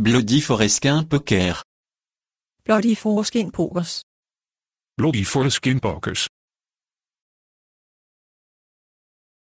Bloody Foreskin Poker. Bloody Foreskin Pokers. Bloody Foreskin Pokers.